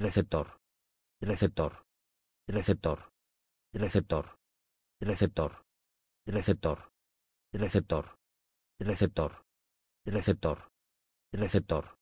receptor, receptor, receptor, receptor, receptor, receptor, receptor, receptor, receptor, receptor,